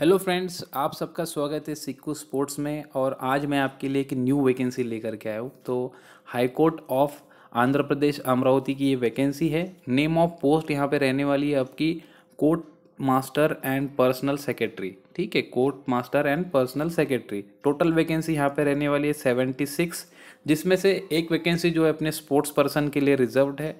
hello friends आप सबका स्वागत है सिक्कू स्पोर्ट्स में और आज मैं आपके लिए एक न्यू वैकेंसी लेकर के आया हूँ तो high court of Andhra Pradesh Amaravati की ये वैकेंसी है नेम ऑफ पोस्ट यहाँ पे रहने वाली है आपकी court master and personal secretary ठीक है court master and personal secretary total vacancy यहाँ पे रहने वाली है सेवेंटी सिक्स जिसमें से एक वैकेंसी जो है अपने स्पोर्ट्स पर्सन के लिए रिजर्व्ड है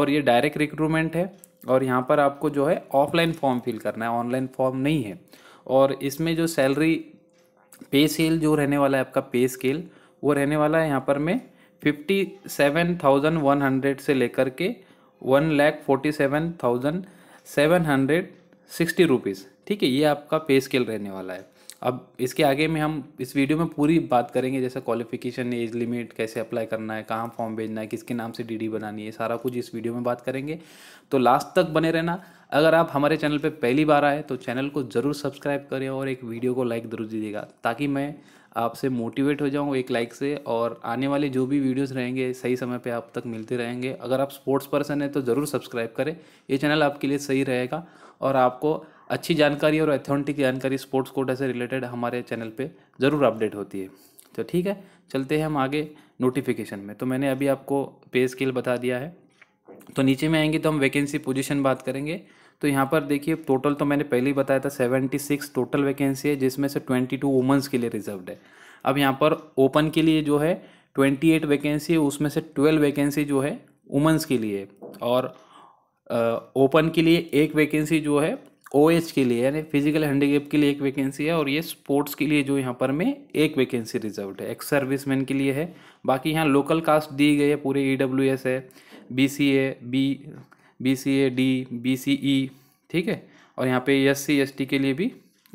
और ये डायरेक्ट रिक्रूटमेंट है और यहाँ पर आपको जो है ऑफलाइन फॉर्म फिल करना है ऑनलाइन फॉर्म नहीं है और इसमें जो सैलरी पे स्केल जो रहने वाला है आपका पे स्केल वो रहने वाला है यहाँ पर में fifty seven thousand one hundred से लेकर के one lakh forty seven thousand seven hundred sixty rupees ठीक है ये आपका पे स्केल रहने वाला है अब इसके आगे में हम इस वीडियो में पूरी बात करेंगे जैसे क्वालिफिकेशन एज लिमिट कैसे अप्लाई करना है कहाँ फॉर्म भेजना है किसके नाम से डीडी बनानी है सारा कुछ इस वीडियो में बात करेंगे तो लास्ट तक बने रहना अगर आप हमारे चैनल पर पहली बार आए तो चैनल को ज़रूर सब्सक्राइब करें और एक वीडियो को लाइक ज़रूर दीजिएगा ताकि मैं आपसे मोटिवेट हो जाऊँ एक लाइक से और आने वाले जो भी वीडियोस रहेंगे सही समय पे आप तक मिलते रहेंगे अगर आप स्पोर्ट्स पर्सन हैं तो ज़रूर सब्सक्राइब करें ये चैनल आपके लिए सही रहेगा और आपको अच्छी जानकारी और अथॉन्टिक जानकारी स्पोर्ट्स कोटा से रिलेटेड हमारे चैनल पर ज़रूर अपडेट होती है तो ठीक है चलते हैं हम आगे नोटिफिकेशन में तो मैंने अभी आपको पे स्केल बता दिया है तो नीचे में आएंगे तो हम वैकेंसी पोजीशन बात करेंगे तो यहाँ पर देखिए टोटल तो मैंने पहले ही बताया था सेवेंटी सिक्स टोटल वैकेंसी है जिसमें से ट्वेंटी टू वुमन्स के लिए रिजर्व्ड है अब यहाँ पर ओपन के लिए जो है ट्वेंटी एट वैकेंसी है उसमें से ट्वेल्व वैकेंसी जो है वुमन्स के लिए और ओपन के लिए एक वैकेंसी जो है ओ OH के लिए यानी फिजिकल हैंडीकेप के लिए एक वैकेंसी है और ये स्पोर्ट्स के लिए जो यहाँ पर में एक वैकेंसी रिजर्व है एक्स सर्विसमैन के लिए है बाकी यहाँ लोकल कास्ट दी गई है पूरे ई डब्ल्यू एस है B C A B B C A D B C E ठीक है और यहाँ पे एस सी एस टी के लिए भी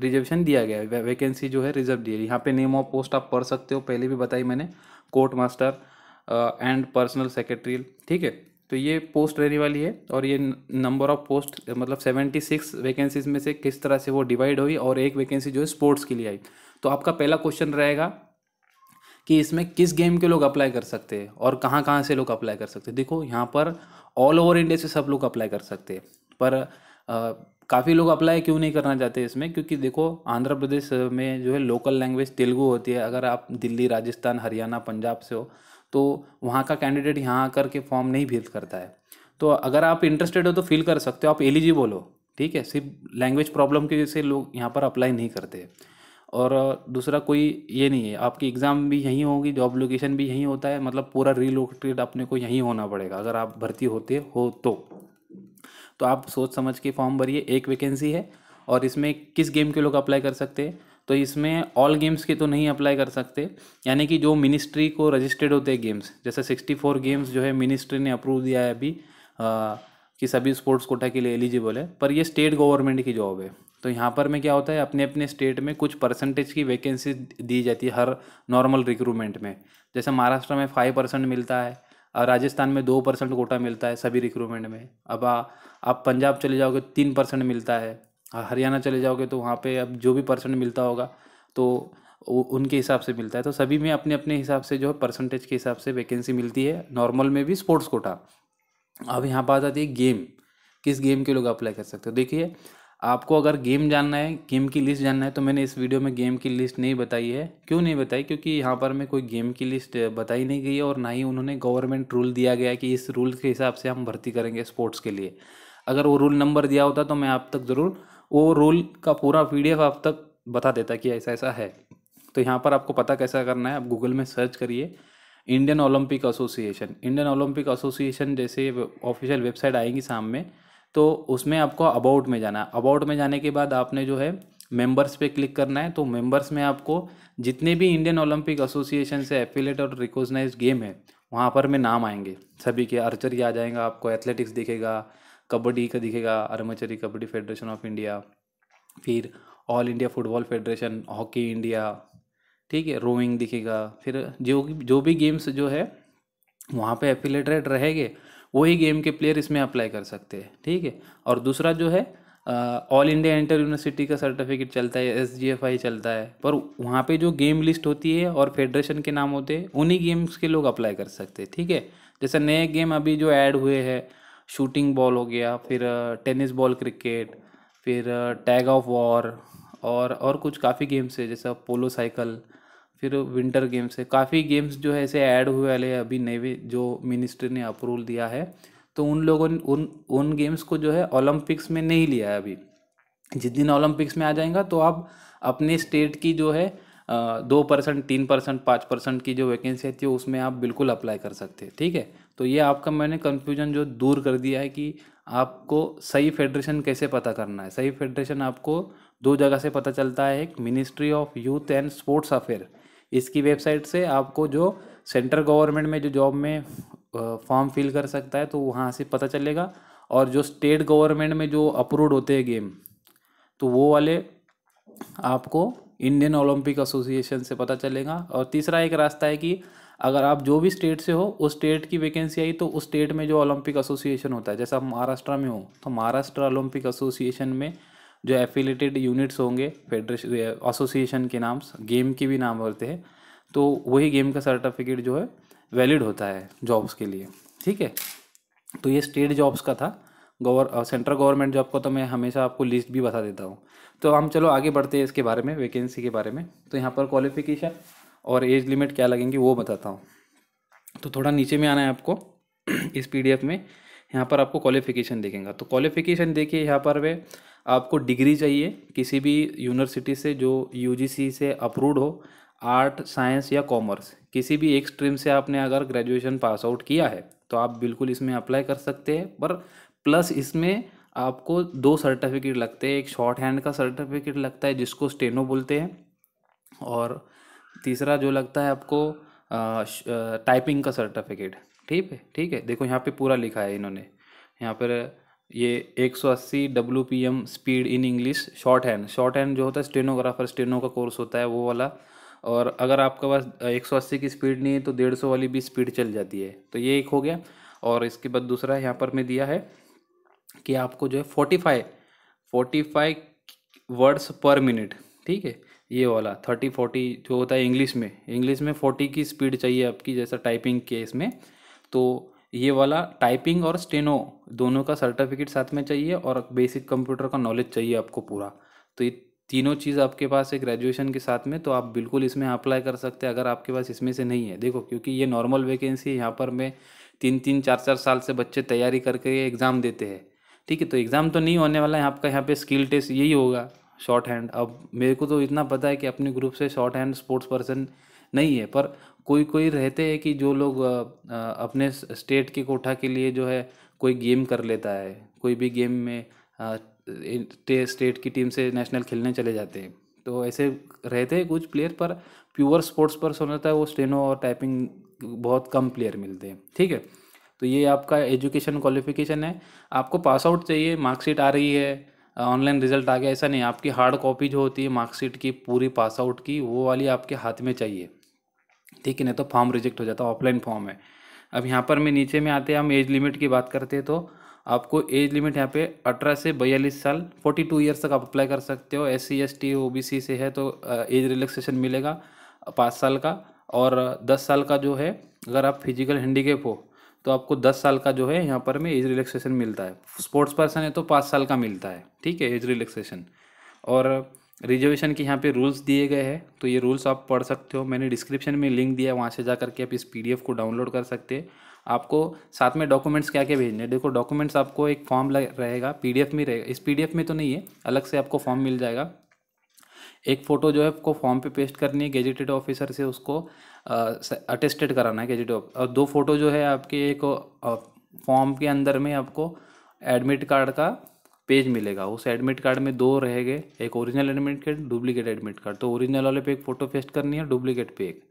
रिजर्वेशन दिया गया है वैकेंसी जो है रिजर्व दी है यहाँ पे नेम ऑफ पोस्ट आप पढ़ सकते हो पहले भी बताई मैंने court master and personal secretary ठीक है तो ये पोस्ट रहने वाली है और ये नंबर ऑफ पोस्ट मतलब सेवेंटी सिक्स वैकेंसीज में से किस तरह से वो डिवाइड हुई और एक वैकेंसी जो है स्पोर्ट्स के लिए आई तो आपका पहला क्वेश्चन रहेगा कि इसमें किस गेम के लोग अप्लाई कर सकते हैं और कहाँ कहाँ से लोग अप्लाई कर सकते हैं देखो यहाँ पर ऑल ओवर इंडिया से सब लोग अप्लाई कर सकते हैं पर काफ़ी लोग अप्लाई क्यों नहीं करना चाहते इसमें क्योंकि देखो आंध्र प्रदेश में जो है लोकल लैंग्वेज तेलुगु होती है अगर आप दिल्ली राजस्थान हरियाणा पंजाब से हो तो वहाँ का कैंडिडेट यहाँ आकर के फॉर्म नहीं फिल करता है तो अगर आप इंटरेस्टेड हो तो फिल कर सकते हो आप एलिजिबल हो ठीक है सिर्फ लैंग्वेज प्रॉब्लम की वजह से लोग यहाँ पर अप्लाई नहीं करते और दूसरा कोई ये नहीं है आपकी एग्ज़ाम भी यहीं होगी जॉब लोकेशन भी यहीं होता है मतलब पूरा रिलोकेटेड अपने को यहीं होना पड़ेगा अगर आप भर्ती होते हो तो तो आप सोच समझ के फॉर्म भरिए एक वैकेंसी है और इसमें किस गेम के लोग अप्लाई कर सकते हैं तो इसमें ऑल गेम्स के तो नहीं अप्लाई कर सकते यानी कि जो मिनिस्ट्री को रजिस्टर्ड होते हैं गेम्स जैसे सिक्सटी फोर गेम्स जो है मिनिस्ट्री ने अप्रूव दिया है अभी आ, कि सभी स्पोर्ट्स कोटा के लिए एलिजिबल है पर ये स्टेट गवर्नमेंट की जॉब है तो यहाँ पर में क्या होता है अपने अपने स्टेट में कुछ परसेंटेज की वैकेंसी दी जाती है हर नॉर्मल रिक्रूटमेंट में जैसे महाराष्ट्र में फाइव परसेंट मिलता है और राजस्थान में दो परसेंट कोटा मिलता है सभी रिक्रूटमेंट में अब आ, आप पंजाब चले जाओगे तो तीन परसेंट मिलता है हरियाणा चले जाओगे तो वहाँ पर अब जो भी परसेंट मिलता होगा तो उनके हिसाब से मिलता है तो सभी में अपने अपने हिसाब से जो है परसेंटेज के हिसाब से वैकेंसी मिलती है नॉर्मल में भी स्पोर्ट्स कोटा अब यहाँ पर आ जाती है गेम किस गेम के लोग अप्लाई कर सकते हो देखिए आपको अगर गेम जानना है गेम की लिस्ट जानना है तो मैंने इस वीडियो में गेम की लिस्ट नहीं बताई है क्यों नहीं बताई क्योंकि यहाँ पर मैं कोई गेम की लिस्ट बताई नहीं गई है और ना ही उन्होंने गवर्नमेंट रूल दिया गया है कि इस रूल के हिसाब से हम भर्ती करेंगे स्पोर्ट्स के लिए अगर वो रूल नंबर दिया होता तो मैं आप तक ज़रूर वो रूल का पूरा पी आप तक बता देता कि ऐसा ऐसा है तो यहाँ पर आपको पता कैसा करना है आप गूगल में सर्च करिए Indian Olympic association Indian Olympic association जैसे ऑफिशियल वेबसाइट आएगी सामने तो उसमें आपको अबाउट में जाना है अबाउट में जाने के बाद आपने जो है मेंबर्स पे क्लिक करना है तो मेंबर्स में आपको जितने भी इंडियन ओलंपिक एसोसिएशन से एफिलेट और रिकोगनाइज गेम है वहाँ पर में नाम आएंगे सभी के आर्चरी आ जाएगा आपको एथलेटिक्स दिखेगा कबड्डी का दिखेगा archery kabaddi federation of India फिर all India football federation hockey India ठीक है रोइंग दिखेगा फिर जो जो भी गेम्स जो है वहाँ पे एफिलेटेड रहेंगे वही गेम के प्लेयर इसमें अप्लाई कर सकते हैं ठीक है और दूसरा जो है ऑल इंडिया इंटर यूनिवर्सिटी का सर्टिफिकेट चलता है एस जी एफ आई चलता है पर वहाँ पे जो गेम लिस्ट होती है और फेडरेशन के नाम होते हैं उन्हीं गेम्स के लोग अप्लाई कर सकते हैं ठीक है जैसे नए गेम अभी जो ऐड हुए हैं शूटिंग बॉल हो गया फिर टेनिस बॉल क्रिकेट फिर टैग ऑफ वॉर और और कुछ काफ़ी गेम्स है जैसे पोलो साइकिल फिर विंटर गेम्स है काफ़ी गेम्स जो है ऐसे ऐड हुए वाले अभी नए जो मिनिस्ट्री ने अप्रूवल दिया है तो उन लोगों ने उन उन गेम्स को जो है ओलंपिक्स में नहीं लिया है अभी जिस दिन ओलंपिक्स में आ जाएगा तो आप अपने स्टेट की जो है दो परसेंट तीन परसेंट पाँच परसेंट की जो वैकेंसी आती है उसमें आप बिल्कुल अप्लाई कर सकते हैं ठीक है तो ये आपका मैंने कन्फ्यूजन जो दूर कर दिया है कि आपको सही फेडरेशन कैसे पता करना है सही फेडरेशन आपको दो जगह से पता चलता है एक ministry of youth and sports affair इसकी वेबसाइट से आपको जो सेंट्रल गवर्नमेंट में जो जॉब में फॉर्म फिल कर सकता है तो वहाँ से पता चलेगा और जो स्टेट गवर्नमेंट में जो अप्रूव्ड होते हैं गेम तो वो वाले आपको इंडियन ओलंपिक एसोसिएशन से पता चलेगा और तीसरा एक रास्ता है कि अगर आप जो भी स्टेट से हो उस स्टेट की वैकेंसी आई तो उस स्टेट में जो ओलंपिक एसोसिएशन होता है जैसा महाराष्ट्र में हो तो महाराष्ट्र ओलंपिक एसोसिएशन में जो एफिलेटेड यूनिट्स होंगे फेडरेशन एसोसिएशन के नाम गेम के भी नाम होते हैं तो वही गेम का सर्टिफिकेट जो है वैलिड होता है जॉब्स के लिए ठीक है तो ये स्टेट जॉब्स का था गवर सेंट्रल गवर्नमेंट जॉब का तो मैं हमेशा आपको लिस्ट भी बता देता हूँ तो हम चलो आगे बढ़ते हैं इसके बारे में वैकेंसी के बारे में तो यहाँ पर क्वालिफिकेशन और एज लिमिट क्या लगेंगी वो बताता हूँ तो थोड़ा नीचे में आना है आपको इस पीडीएफ में यहाँ पर आपको क्वालिफिकेशन देखेगा तो क्वालिफिकेशन देखिए यहाँ पर वे आपको डिग्री चाहिए किसी भी यूनिवर्सिटी से जो यूजीसी से अप्रूव्ड हो आर्ट साइंस या कॉमर्स किसी भी एक स्ट्रीम से आपने अगर ग्रेजुएशन पास आउट किया है तो आप बिल्कुल इसमें अप्लाई कर सकते हैं पर प्लस इसमें आपको दो सर्टिफिकेट लगते हैं एक शॉर्ट हैंड का सर्टिफिकेट लगता है जिसको स्टेनो बोलते हैं और तीसरा जो लगता है आपको टाइपिंग का सर्टिफिकेट ठीक है ठीक है देखो यहाँ पे पूरा लिखा है इन्होंने यहाँ पर ये 180 सौ अस्सी W P M speed in English shorthand shorthand जो होता है स्टेनोग्राफर स्टेनो का कोर्स होता है वो वाला और अगर आपके पास एक की स्पीड नहीं है तो डेढ़ वाली भी स्पीड चल जाती है तो ये एक हो गया और इसके बाद दूसरा यहाँ पर मैं दिया है कि आपको जो है forty five forty five words per minute ठीक है ये वाला थर्टी फोर्टी जो होता है इंग्लिश में इंग्लिश में फोर्टी की स्पीड चाहिए आपकी जैसा टाइपिंग के इसमें तो ये वाला टाइपिंग और स्टेनो दोनों का सर्टिफिकेट साथ में चाहिए और बेसिक कंप्यूटर का नॉलेज चाहिए आपको पूरा तो ये तीनों चीज़ आपके पास है ग्रेजुएशन के साथ में तो आप बिल्कुल इसमें अप्लाई कर सकते हैं अगर आपके पास इसमें से नहीं है देखो क्योंकि ये नॉर्मल वैकेंसी है यहाँ पर मैं तीन तीन चार चार साल से बच्चे तैयारी करके एग्ज़ाम देते हैं ठीक है तो एग्ज़ाम तो नहीं होने वाला है आपका यहाँ पे स्किल टेस्ट यही होगा शॉर्ट हैंड अब मेरे को तो इतना पता है कि अपने ग्रुप से शॉर्ट हैंड स्पोर्ट्स पर्सन नहीं है पर कोई कोई रहते हैं कि जो लोग अपने स्टेट के कोठा के लिए जो है कोई गेम कर लेता है कोई भी गेम में स्टेट की टीम से नेशनल खेलने चले जाते हैं तो ऐसे रहते हैं कुछ प्लेयर पर प्योर स्पोर्ट्स पर्सन होता है वो स्टेनो और टाइपिंग बहुत कम प्लेयर मिलते हैं ठीक है तो ये आपका एजुकेशन क्वालिफिकेशन है आपको पास आउट चाहिए मार्कशीट आ रही है ऑनलाइन रिजल्ट आ गया ऐसा नहीं आपकी हार्ड कॉपी जो होती है मार्कशीट की पूरी पास आउट की वो वाली आपके हाथ में चाहिए ठीक है नहीं तो फॉर्म रिजेक्ट हो जाता है ऑफलाइन फॉर्म है अब यहाँ पर मैं नीचे में आते हैं हम एज लिमिट की बात करते हैं तो आपको एज लिमिट यहाँ पे अठारह से बयालीस साल फोर्टी टू ईयर्स तक आप अप्लाई कर सकते हो S C S T O B C से है तो एज रिलैक्सेशन मिलेगा पाँच साल का और दस साल का जो है अगर आप फिजिकल हैंडीकेप हो तो आपको दस साल का जो है यहाँ पर में एज रिलैक्सेशन मिलता है स्पोर्ट्स पर्सन है तो पाँच साल का मिलता है ठीक है एज रिलैक्सेशन और रिजर्वेशन के यहाँ पे रूल्स दिए गए हैं तो ये रूल्स आप पढ़ सकते हो मैंने डिस्क्रिप्शन में लिंक दिया है वहाँ से जा करके आप इस पीडीएफ को डाउनलोड कर सकते हैं आपको साथ में डॉक्यूमेंट्स क्या क्या भेजने देखो डॉक्यूमेंट्स आपको एक फॉर्म रहेगा पीडीएफ में रहेगा इस पीडीएफ में तो नहीं है अलग से आपको फॉर्म मिल जाएगा एक फ़ोटो जो है आपको फॉर्म पे पेस्ट करनी है गेजेटेड ऑफिसर से उसको अटेस्टेड कराना है गेजेटेड और दो फ़ोटो जो है आपके एक फॉर्म के अंदर में आपको एडमिट कार्ड का पेज मिलेगा उस एडमिट कार्ड में दो रह गए एक original admit card duplicate admit card तो ओरिजिनल वाले पे एक फ़ोटो पेस्ट करनी है डुप्लीकेट पे एक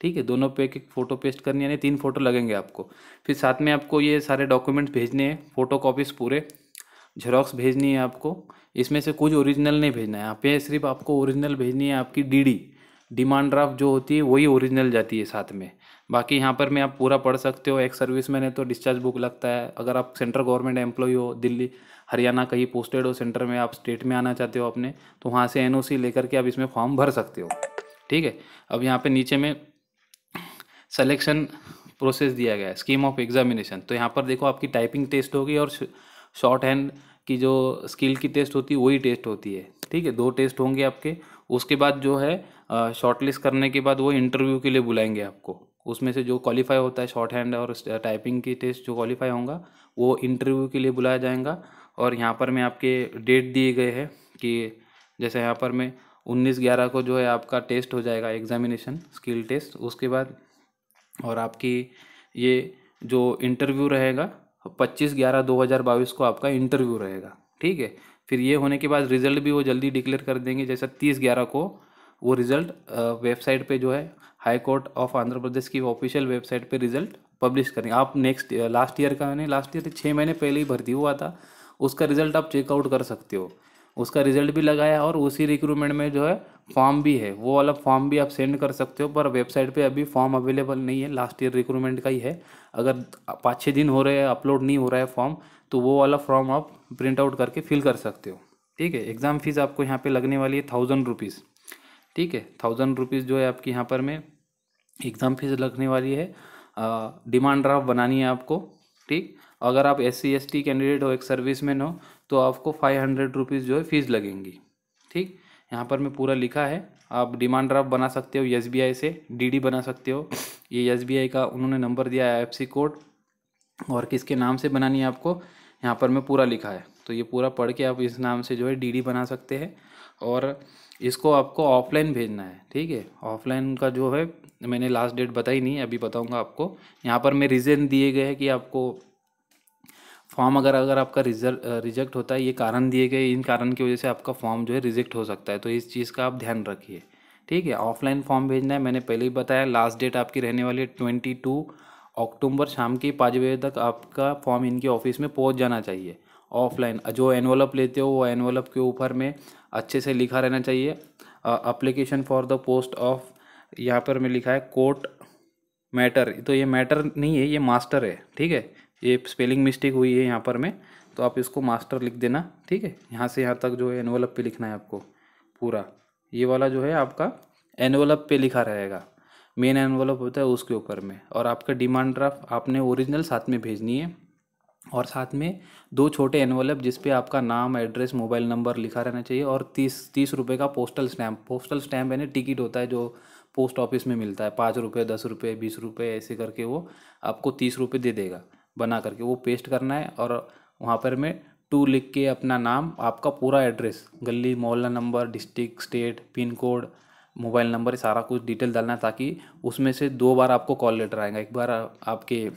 ठीक है दोनों पे एक फ़ोटो पेस्ट करनी है यानी तीन फ़ोटो लगेंगे आपको फिर साथ में आपको ये सारे डॉक्यूमेंट्स भेजने हैं फ़ोटो कॉपीज़ पूरे झेरॉक्स भेजनी है आपको इसमें से कुछ ओरिजिनल नहीं भेजना है यहाँ पे सिर्फ आपको ओरिजिनल भेजनी है आपकी डी डिमांड ड्राफ्ट जो होती है वही ओरिजिनल जाती है साथ में बाकी यहाँ पर मैं आप पूरा पढ़ सकते हो एक सर्विस मैन है तो डिस्चार्ज बुक लगता है अगर आप सेंट्रल गवर्नमेंट एम्प्लॉय हो दिल्ली हरियाणा कहीं पोस्टेड हो सेंटर में आप स्टेट में आना चाहते हो अपने तो वहाँ से एन लेकर के आप इसमें फॉर्म भर सकते हो ठीक है अब यहाँ पे नीचे में सलेक्शन प्रोसेस दिया गया है स्कीम ऑफ एग्जामिनेशन तो यहाँ पर देखो आपकी टाइपिंग टेस्ट होगी और शॉर्ट हैंड की जो स्किल की टेस्ट होती है वही टेस्ट होती है ठीक है दो टेस्ट होंगे आपके उसके बाद जो है शॉर्टलिस्ट करने के बाद वो इंटरव्यू के लिए बुलाएंगे आपको उसमें से जो क्वालिफाई होता है शॉर्ट हैंड और टाइपिंग की टेस्ट जो क्वालिफाई होगा वो इंटरव्यू के लिए बुलाया जाएगा और यहाँ पर मैं आपके डेट दिए गए हैं कि जैसे यहाँ पर मैं उन्नीस ग्यारह को जो है आपका टेस्ट हो जाएगा एग्ज़ामिनेशन स्किल टेस्ट उसके बाद और आपकी ये जो इंटरव्यू रहेगा पच्चीस ग्यारह दो हज़ार बाईस को आपका इंटरव्यू रहेगा ठीक है फिर ये होने के बाद रिजल्ट भी वो जल्दी डिक्लेयर कर देंगे जैसा तीस ग्यारह को वो रिजल्ट वेबसाइट पे जो है high court of Andhra Pradesh की ऑफिशियल वेबसाइट पे रिजल्ट पब्लिश करेंगे आप नेक्स्ट लास्ट ईयर का नहीं लास्ट ईयर छः महीने पहले ही भर्ती हुआ था उसका रिजल्ट आप चेकआउट कर सकते हो उसका रिजल्ट भी लगाया और उसी रिक्रूटमेंट में जो है फॉर्म भी है वो वाला फॉर्म भी आप सेंड कर सकते हो पर वेबसाइट पे अभी फॉर्म अवेलेबल नहीं है लास्ट ईयर रिक्रूटमेंट का ही है अगर पाँच छः दिन हो रहे हैं अपलोड नहीं हो रहा है फॉर्म तो वो वाला फॉर्म आप प्रिंट आउट करके फिल कर सकते हो ठीक है एग्ज़ाम फ़ीस आपको यहाँ पर लगने वाली है थाउजेंड रुपीज़ ठीक है थाउजेंड रुपीज़ जो है आपके यहाँ पर में एग्ज़ाम फ़ीस लगने वाली है डिमांड ड्राफ्ट बनानी है आपको ठीक अगर आप एस सी कैंडिडेट हो एक सर्विस मैन हो तो आपको फाइव हंड्रेड रुपीज़ जो है फ़ीस लगेंगी ठीक यहाँ पर मैं पूरा लिखा है आप डिमांड ड्राफ्ट बना सकते हो एस से डी बना सकते हो ये एस का उन्होंने नंबर दिया है एफ कोड और किसके नाम से बनानी है आपको यहाँ पर मैं पूरा लिखा है तो ये पूरा पढ़ के आप इस नाम से जो है डीडी बना सकते हैं और इसको आपको ऑफलाइन भेजना है ठीक है ऑफलाइन का जो है मैंने लास्ट डेट बताई नहीं अभी बताऊँगा आपको यहाँ पर मैं रीज़न दिए गए हैं कि आपको फॉर्म अगर अगर आपका रिजल्ट रिजेक्ट होता है ये कारण दिए गए इन कारण की वजह से आपका फॉर्म जो है रिजेक्ट हो सकता है तो इस चीज़ का आप ध्यान रखिए ठीक है ऑफलाइन फॉर्म भेजना है मैंने पहले ही बताया लास्ट डेट आपकी रहने वाली है ट्वेंटी टू अक्टूबर शाम के पाँच बजे तक आपका फॉर्म इनके ऑफिस में पहुंच जाना चाहिए ऑफलाइन जो एनवलप लेते हो वो एनवलप के ऊपर में अच्छे से लिखा रहना चाहिए application for the post of यहाँ पर मैं लिखा है कोर्ट मैटर तो ये मैटर नहीं है ये मास्टर है ठीक है ये स्पेलिंग मिस्टेक हुई है यहाँ पर में तो आप इसको मास्टर लिख देना ठीक है यहाँ से यहाँ तक जो है एनवलप पे लिखना है आपको पूरा ये वाला जो है आपका एनवलप पे लिखा रहेगा मेन एनवलप होता है उसके ऊपर में और आपका डिमांड ड्राफ्ट आपने ओरिजिनल साथ में भेजनी है और साथ में दो छोटे एनवलप जिसपे आपका नाम एड्रेस मोबाइल नंबर लिखा रहना चाहिए और तीस तीस रुपये का पोस्टल स्टैम्प पोस्टल स्टैम्प यानी टिकट होता है जो पोस्ट ऑफिस में मिलता है पाँच रुपये दस रुपये बीस रुपये ऐसे करके वो आपको तीस रुपये दे देगा बना करके वो पेस्ट करना है और वहाँ पर मैं टू लिख के अपना नाम आपका पूरा एड्रेस गली मोहल्ला number district state pin code mobile number सारा कुछ डिटेल डालना है ताकि उसमें से दो बार आपको कॉल लेटर आएगा एक बार आपके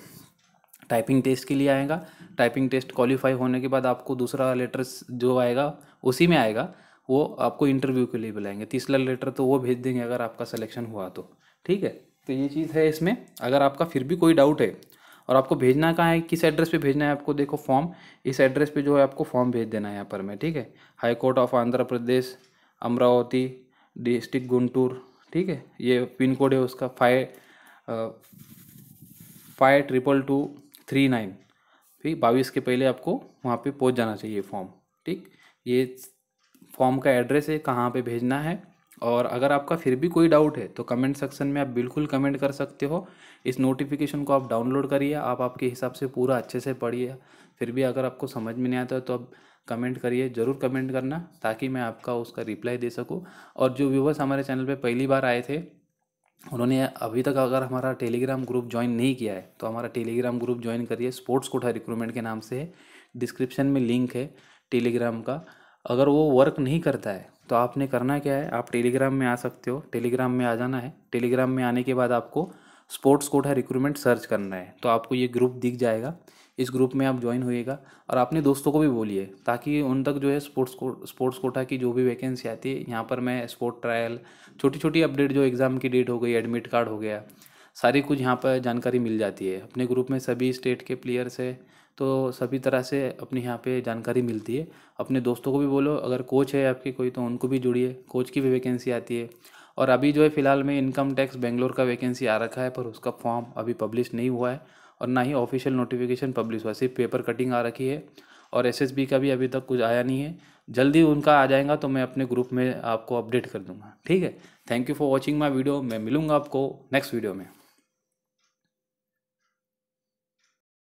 टाइपिंग टेस्ट के लिए आएगा टाइपिंग टेस्ट क्वालिफाई होने के बाद आपको दूसरा लेटर जो आएगा उसी में आएगा वो आपको इंटरव्यू के लिए बुलाएंगे तीसरा लेटर तो वो भेज देंगे अगर आपका सिलेक्शन हुआ तो ठीक है तो ये चीज़ है इसमें अगर आपका फिर भी कोई डाउट है और आपको भेजना कहाँ है किस एड्रेस पे भेजना है आपको देखो फॉर्म इस एड्रेस पे जो है आपको फॉर्म भेज देना है यहाँ पर मैं ठीक है high court of Andhra Pradesh Amaravati district Guntur ठीक है ये पिन कोड है उसका five five triple two three nine ठीक बाईस के पहले आपको वहाँ पर पहुँच जाना चाहिए फॉर्म ठीक ये फॉर्म का एड्रेस है कहाँ पर भेजना है और अगर आपका फिर भी कोई डाउट है तो कमेंट सेक्शन में आप बिल्कुल कमेंट कर सकते हो इस नोटिफिकेशन को आप डाउनलोड करिए आप आपके हिसाब से पूरा अच्छे से पढ़िए फिर भी अगर आपको समझ में नहीं आता तो आप कमेंट करिए ज़रूर कमेंट करना ताकि मैं आपका उसका रिप्लाई दे सकूँ और जो व्यूवर्स हमारे चैनल पर पहली बार आए थे उन्होंने अभी तक अगर हमारा टेलीग्राम ग्रुप ज्वाइन नहीं किया है तो हमारा टेलीग्राम ग्रुप ज्वाइन करिए स्पोर्ट्स कोठा रिक्रूटमेंट के नाम से है डिस्क्रिप्शन में लिंक है टेलीग्राम का अगर वो वर्क नहीं करता है तो आपने करना क्या है आप टेलीग्राम में आ सकते हो टेलीग्राम में आ जाना है टेलीग्राम में आने के बाद आपको स्पोर्ट्स कोटा रिक्रूटमेंट सर्च करना है तो आपको ये ग्रुप दिख जाएगा इस ग्रुप में आप ज्वाइन होइएगा और अपने दोस्तों को भी बोलिए ताकि उन तक जो है स्पोर्ट्स को स्पोर्ट्स कोटा की जो भी वैकेंसी आती है यहाँ पर मैं स्पोर्ट ट्रायल छोटी छोटी अपडेट जो एग्ज़ाम की डेट हो गई एडमिट कार्ड हो गया सारी कुछ यहाँ पर जानकारी मिल जाती है अपने ग्रुप में सभी स्टेट के प्लेयर्स है तो सभी तरह से अपने यहाँ पे जानकारी मिलती है अपने दोस्तों को भी बोलो अगर कोच है आपके कोई तो उनको भी जुड़िए कोच की भी वैकेंसी आती है और अभी जो है फ़िलहाल में इनकम टैक्स बेंगलोर का वैकेंसी आ रखा है पर उसका फॉर्म अभी पब्लिश नहीं हुआ है और ना ही ऑफिशियल नोटिफिकेशन पब्लिश हुआ सिर्फ पेपर कटिंग आ रखी है और एस का भी अभी तक कुछ आया नहीं है जल्दी उनका आ जाएगा तो मैं अपने ग्रुप में आपको अपडेट कर दूंगा ठीक है thank you for watching my video मैं मिलूँगा आपको नेक्स्ट वीडियो में